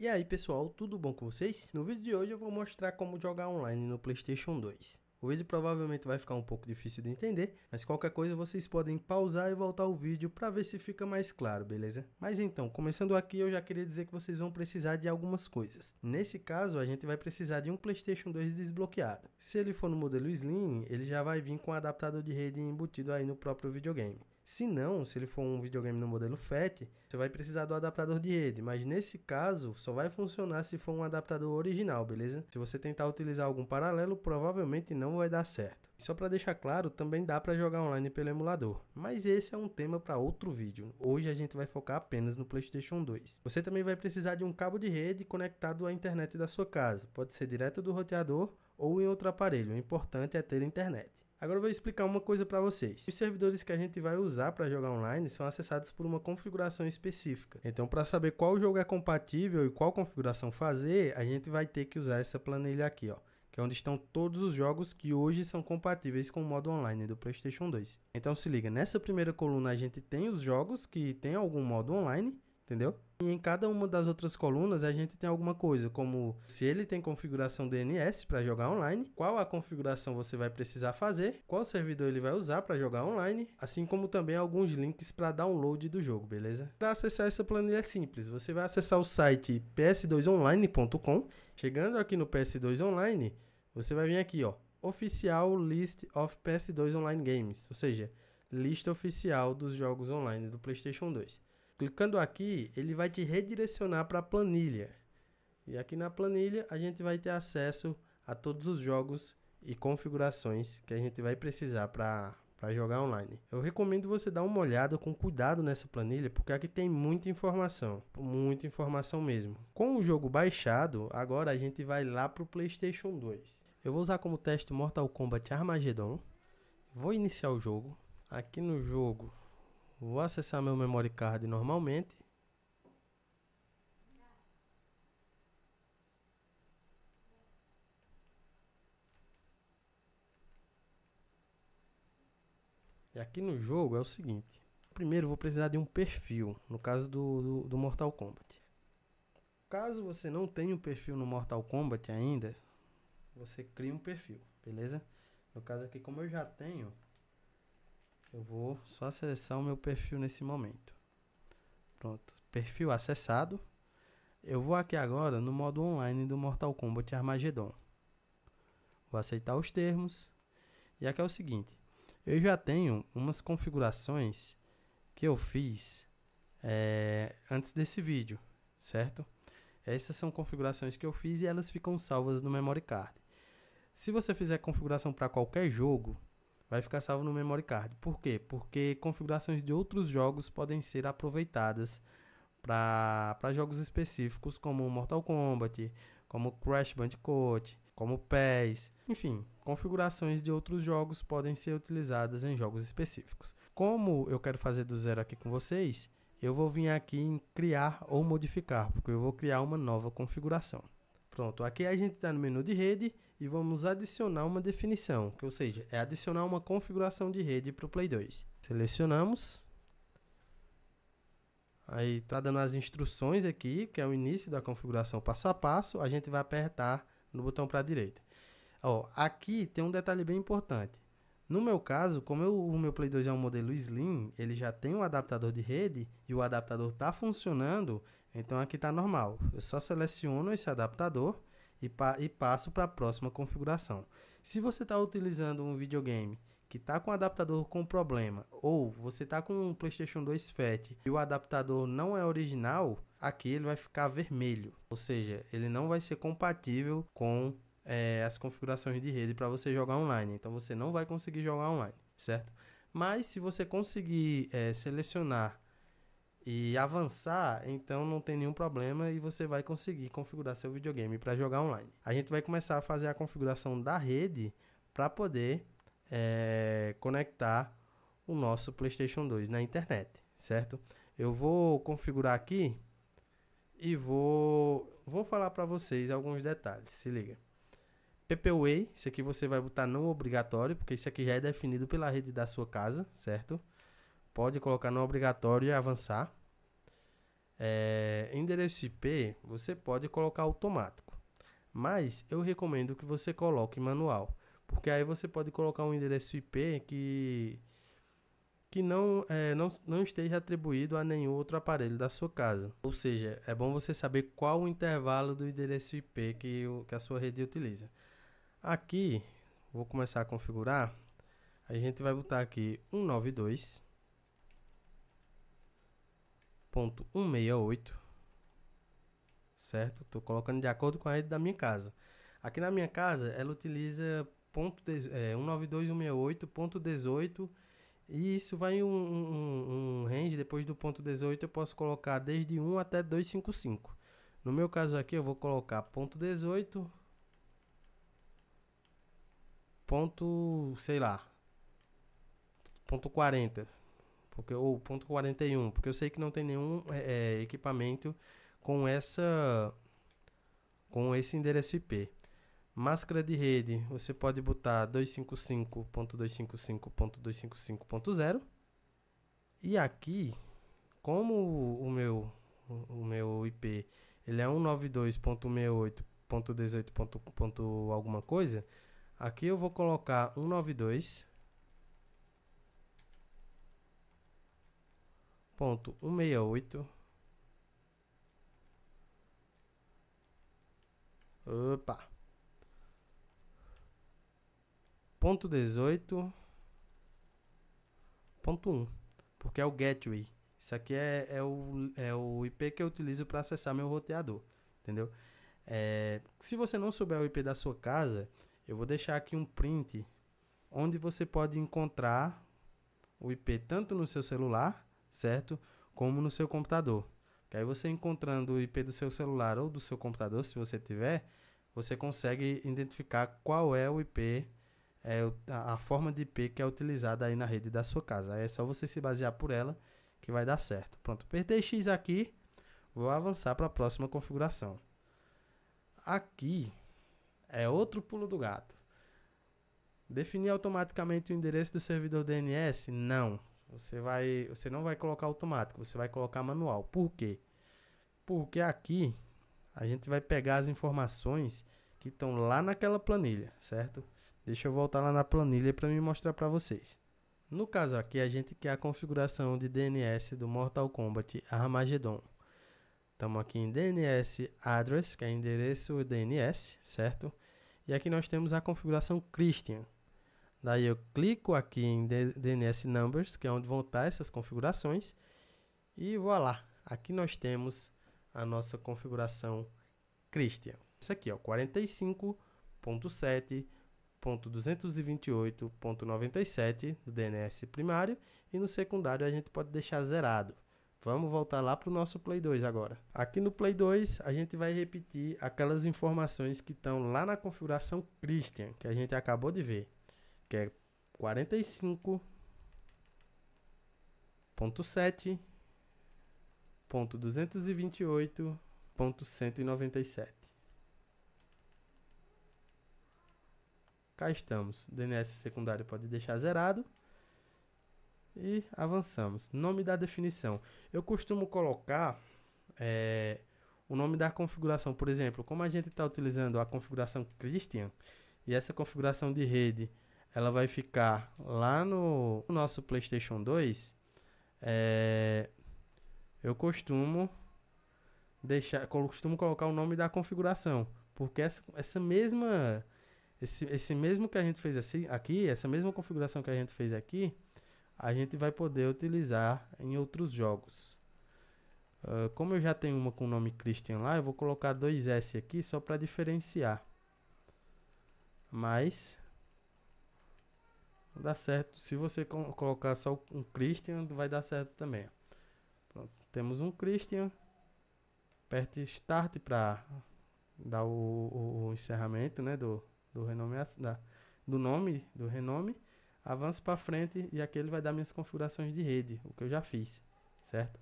E aí pessoal, tudo bom com vocês? No vídeo de hoje eu vou mostrar como jogar online no Playstation 2. O vídeo provavelmente vai ficar um pouco difícil de entender, mas qualquer coisa vocês podem pausar e voltar o vídeo para ver se fica mais claro, beleza? Mas então, começando aqui eu já queria dizer que vocês vão precisar de algumas coisas. Nesse caso a gente vai precisar de um Playstation 2 desbloqueado. Se ele for no modelo Slim, ele já vai vir com um adaptador de rede embutido aí no próprio videogame. Se não, se ele for um videogame no modelo FAT, você vai precisar do adaptador de rede, mas nesse caso só vai funcionar se for um adaptador original, beleza? Se você tentar utilizar algum paralelo, provavelmente não vai dar certo. Só para deixar claro, também dá para jogar online pelo emulador, mas esse é um tema para outro vídeo. Hoje a gente vai focar apenas no PlayStation 2. Você também vai precisar de um cabo de rede conectado à internet da sua casa, pode ser direto do roteador ou em outro aparelho, o importante é ter internet. Agora eu vou explicar uma coisa para vocês. Os servidores que a gente vai usar para jogar online são acessados por uma configuração específica. Então, para saber qual jogo é compatível e qual configuração fazer, a gente vai ter que usar essa planilha aqui, ó que é onde estão todos os jogos que hoje são compatíveis com o modo online do PlayStation 2. Então se liga, nessa primeira coluna a gente tem os jogos que tem algum modo online, entendeu? E em cada uma das outras colunas a gente tem alguma coisa, como se ele tem configuração DNS para jogar online, qual a configuração você vai precisar fazer, qual servidor ele vai usar para jogar online, assim como também alguns links para download do jogo, beleza? Para acessar essa planilha é simples, você vai acessar o site ps2online.com, chegando aqui no PS2 Online, você vai vir aqui, ó, Oficial List of PS2 Online Games, ou seja, lista oficial dos jogos online do PlayStation 2. Clicando aqui, ele vai te redirecionar para a planilha. E aqui na planilha a gente vai ter acesso a todos os jogos e configurações que a gente vai precisar para para jogar online. Eu recomendo você dar uma olhada com cuidado nessa planilha, porque aqui tem muita informação, muita informação mesmo. Com o jogo baixado, agora a gente vai lá para o PlayStation 2. Eu vou usar como teste Mortal Kombat Armageddon. Vou iniciar o jogo. Aqui no jogo, Vou acessar meu memory card normalmente. E aqui no jogo é o seguinte. Primeiro vou precisar de um perfil, no caso do, do, do, Mortal Kombat. Caso você não tenha um perfil no Mortal Kombat ainda, você cria um perfil, beleza? No caso aqui, como eu já tenho, eu vou só acessar o meu perfil nesse momento. Pronto, perfil acessado. Eu vou aqui agora no modo online do Mortal Kombat Armageddon. Vou aceitar os termos. E aqui é o seguinte, eu já tenho umas configurações que eu fiz é, antes desse vídeo, certo? Essas são configurações que eu fiz e elas ficam salvas no memory card. Se você fizer configuração para qualquer jogo, vai ficar salvo no memory card. Por quê? Porque configurações de outros jogos podem ser aproveitadas para jogos específicos como Mortal Kombat, como Crash Bandicoot, como PES, enfim, configurações de outros jogos podem ser utilizadas em jogos específicos. Como eu quero fazer do zero aqui com vocês, eu vou vir aqui em criar ou modificar, porque eu vou criar uma nova configuração. Pronto, aqui a gente está no menu de rede e vamos adicionar uma definição, que, ou seja, é adicionar uma configuração de rede para o Play 2. Selecionamos. Aí está dando as instruções aqui, que é o início da configuração passo a passo. A gente vai apertar no botão para a direita. Ó, aqui tem um detalhe bem importante. No meu caso, como eu, o meu Play 2 é um modelo Slim, ele já tem um adaptador de rede e o adaptador está funcionando, então aqui está normal. Eu só seleciono esse adaptador e, pa e passo para a próxima configuração. Se você está utilizando um videogame que está com o adaptador com problema, ou você está com um PlayStation 2 Fat e o adaptador não é original, aqui ele vai ficar vermelho, ou seja, ele não vai ser compatível com é, as configurações de rede para você jogar online. Então você não vai conseguir jogar online, certo? Mas se você conseguir é, selecionar e avançar, então não tem nenhum problema e você vai conseguir configurar seu videogame para jogar online. A gente vai começar a fazer a configuração da rede para poder é, conectar o nosso PlayStation 2 na internet, certo? Eu vou configurar aqui e vou, vou falar para vocês alguns detalhes. Se liga. PPWay, isso aqui você vai botar não obrigatório, porque isso aqui já é definido pela rede da sua casa, certo? Pode colocar não obrigatório e avançar. É, endereço IP, você pode colocar automático. Mas eu recomendo que você coloque manual, porque aí você pode colocar um endereço IP que que não, é, não, não esteja atribuído a nenhum outro aparelho da sua casa. Ou seja, é bom você saber qual o intervalo do endereço IP que, que a sua rede utiliza. Aqui, vou começar a configurar. A gente vai botar aqui 192.168, certo? Estou colocando de acordo com a rede da minha casa. Aqui na minha casa, ela utiliza ponto de, é, 192.168.18 e isso vai um, um, um, range depois do ponto 18 eu posso colocar desde 1 até 255. No meu caso aqui eu vou colocar ponto 18 ponto, sei lá, ponto 40, porque, ou ponto 41, porque eu sei que não tem nenhum é, é equipamento com essa com esse endereço IP. Máscara de rede, você pode botar 255.255.255.0. E aqui, como o meu o meu IP, ele é 192.68.18. alguma coisa, Aqui eu vou colocar 192. Ponto 168. Opa. Ponto 18. Ponto 1. Porque é o gateway. Isso aqui é, é, o, é o IP que eu utilizo para acessar meu roteador. Entendeu? É, se você não souber o IP da sua casa, eu vou deixar aqui um print onde você pode encontrar o IP tanto no seu celular, certo? Como no seu computador. Que aí você encontrando o IP do seu celular ou do seu computador, se você tiver, você consegue identificar qual é o IP, é, a forma de IP que é utilizada aí na rede da sua casa. Aí é só você se basear por ela que vai dar certo. Pronto, apertei X aqui, vou avançar para a próxima configuração. Aqui é outro pulo do gato. Definir automaticamente o endereço do servidor DNS? Não. Você, vai, você não vai colocar automático, você vai colocar manual. Por quê? Porque aqui a gente vai pegar as informações que estão lá naquela planilha, certo? Deixa eu voltar lá na planilha para me mostrar para vocês. No caso aqui, a gente quer a configuração de DNS do Mortal Kombat Armageddon. Estamos aqui em DNS Address, que é endereço DNS, certo? E aqui nós temos a configuração Christian. Daí eu clico aqui em DNS Numbers, que é onde vão estar essas configurações. E voilà, aqui nós temos a nossa configuração Christian. Isso aqui é 45.7.228.97 do DNS primário e no secundário a gente pode deixar zerado. Vamos voltar lá para o nosso Play 2 agora. Aqui no Play 2, a gente vai repetir aquelas informações que estão lá na configuração Christian, que a gente acabou de ver, que é 45.7.228.197. Cá estamos. DNS secundário pode deixar zerado. E avançamos. Nome da definição. Eu costumo colocar é, o nome da configuração. Por exemplo, como a gente está utilizando a configuração Christian, e essa configuração de rede ela vai ficar lá no nosso PlayStation 2, é, eh, eu costumo deixar, costumo colocar o nome da configuração, porque essa, essa mesma esse, esse mesmo que a gente fez assim, aqui, essa mesma configuração que a gente fez aqui, a gente vai poder utilizar em outros jogos. Uh, como eu já tenho uma com o nome Christian lá, eu vou colocar dois S aqui só para diferenciar. Mas dá certo. Se você colocar só um Christian, vai dar certo também. Pronto, temos um Christian. Aperte Start para dar o, o, o, encerramento né, do, do, renome, da, do nome, do renome avanço para frente e aqui ele vai dar minhas configurações de rede, o que eu já fiz, certo?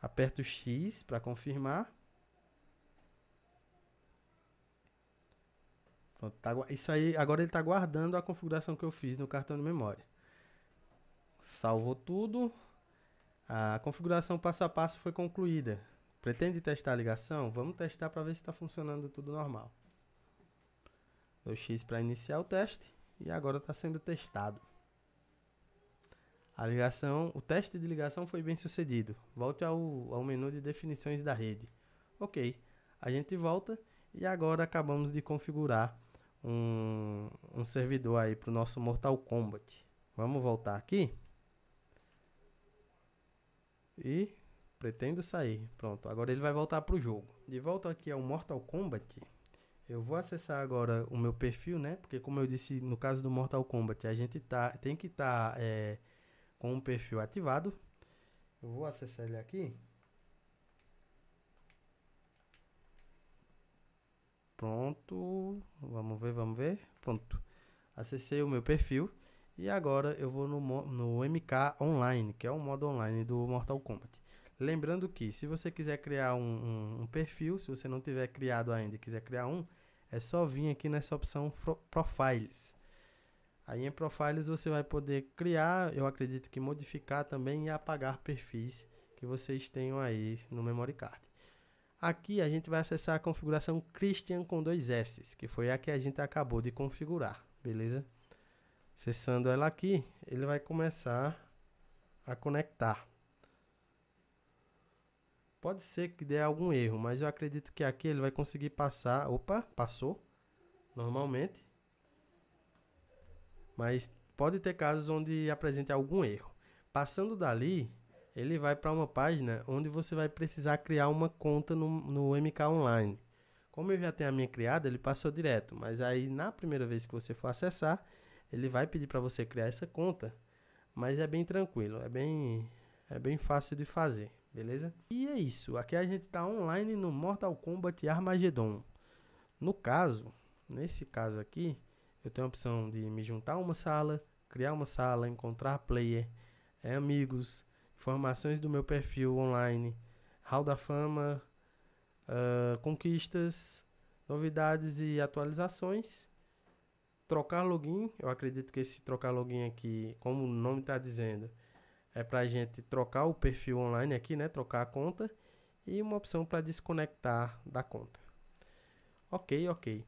Aperto X para confirmar. Pronto, tá, isso aí, agora ele está guardando a configuração que eu fiz no cartão de memória. Salvo tudo. A configuração passo a passo foi concluída. Pretende testar a ligação? Vamos testar para ver se está funcionando tudo normal. Dou X para iniciar o teste e agora está sendo testado. A ligação, o teste de ligação foi bem sucedido. Volte ao, ao menu de definições da rede. Ok, a gente volta e agora acabamos de configurar um, um servidor aí para o nosso Mortal Kombat. Vamos voltar aqui. E pretendo sair. Pronto, agora ele vai voltar para o jogo. De volta aqui ao Mortal Kombat. Eu vou acessar agora o meu perfil, né? Porque como eu disse, no caso do Mortal Kombat, a gente tá, tem que estar... Tá, é, com o perfil ativado. Eu vou acessar ele aqui. Pronto. Vamos ver, vamos ver. Pronto. Acessei o meu perfil. E agora eu vou no, no MK Online, que é o modo online do Mortal Kombat. Lembrando que se você quiser criar um, um, um perfil, se você não tiver criado ainda e quiser criar um, é só vir aqui nessa opção Profiles. Aí em Profiles você vai poder criar, eu acredito que modificar também e apagar perfis que vocês tenham aí no memory card. Aqui a gente vai acessar a configuração Christian com dois S, que foi a que a gente acabou de configurar, beleza? Acessando ela aqui, ele vai começar a conectar. Pode ser que dê algum erro, mas eu acredito que aqui ele vai conseguir passar. Opa, passou normalmente mas pode ter casos onde apresente algum erro. Passando dali, ele vai para uma página onde você vai precisar criar uma conta no, no MK Online. Como eu já tenho a minha criada, ele passou direto, mas aí na primeira vez que você for acessar, ele vai pedir para você criar essa conta, mas é bem tranquilo, é bem é bem fácil de fazer, beleza? E é isso, aqui a gente está online no Mortal Kombat Armageddon. No caso, nesse caso aqui, eu tenho a opção de me juntar a uma sala, criar uma sala, encontrar player, é, amigos, informações do meu perfil online, Hall da Fama, uh, conquistas, novidades e atualizações. Trocar login, eu acredito que esse trocar login aqui, como o nome está dizendo, é para a gente trocar o perfil online aqui, né? Trocar a conta e uma opção para desconectar da conta. Ok, ok.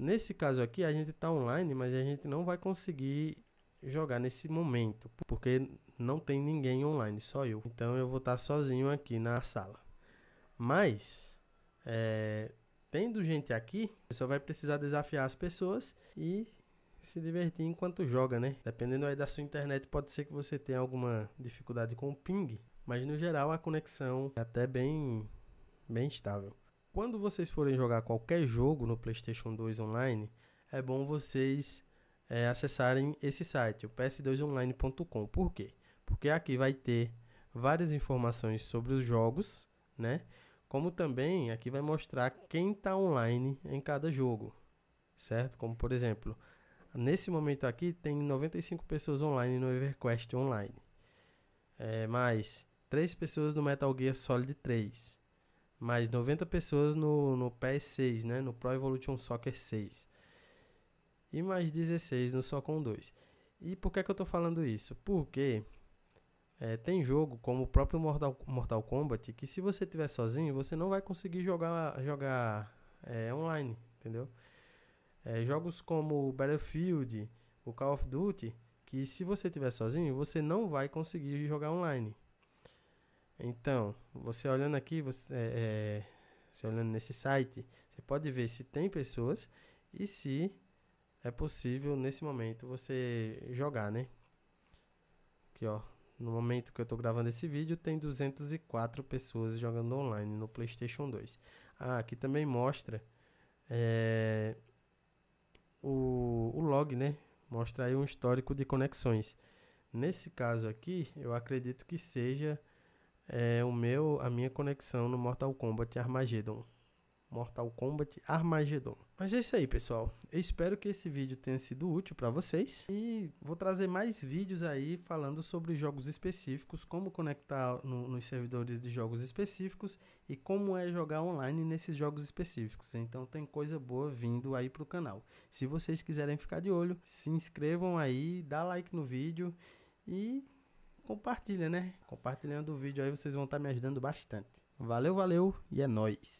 Nesse caso aqui, a gente está online, mas a gente não vai conseguir jogar nesse momento, porque não tem ninguém online, só eu. Então eu vou estar tá sozinho aqui na sala. Mas, é, tendo gente aqui, você só vai precisar desafiar as pessoas e se divertir enquanto joga, né? Dependendo aí da sua internet, pode ser que você tenha alguma dificuldade com o ping, mas no geral a conexão é até bem, bem estável. Quando vocês forem jogar qualquer jogo no PlayStation 2 Online, é bom vocês é, acessarem esse site, o ps2online.com. Por quê? Porque aqui vai ter várias informações sobre os jogos, né? Como também aqui vai mostrar quem está online em cada jogo, certo? Como por exemplo, nesse momento aqui tem 95 pessoas online no EverQuest Online, é, mais 3 pessoas no Metal Gear Solid 3, mais 90 pessoas no, no PS 6, né? No Pro Evolution Soccer 6. E mais 16 no Socon 2. E por que, é que eu tô falando isso? Porque é, tem jogo como o próprio Mortal, Mortal Kombat que se você tiver sozinho, você não vai conseguir jogar, jogar é, online, entendeu? É, jogos como Battlefield, o Call of Duty, que se você tiver sozinho, você não vai conseguir jogar online, então, você olhando aqui, você, é, é, você olhando nesse site, você pode ver se tem pessoas e se é possível nesse momento você jogar, né? Aqui, ó, no momento que eu estou gravando esse vídeo, tem 204 pessoas jogando online no PlayStation 2. Ah, aqui também mostra é, o, o log, né? Mostra aí um histórico de conexões. Nesse caso aqui, eu acredito que seja é o meu, a minha conexão no Mortal Kombat Armageddon. Mortal Kombat Armageddon. Mas é isso aí, pessoal. Eu espero que esse vídeo tenha sido útil para vocês e vou trazer mais vídeos aí falando sobre jogos específicos, como conectar no, nos servidores de jogos específicos e como é jogar online nesses jogos específicos. Então tem coisa boa vindo aí pro canal. Se vocês quiserem ficar de olho, se inscrevam aí, dá like no vídeo e compartilha, né? Compartilhando o vídeo aí vocês vão estar tá me ajudando bastante. Valeu, valeu e é nóis!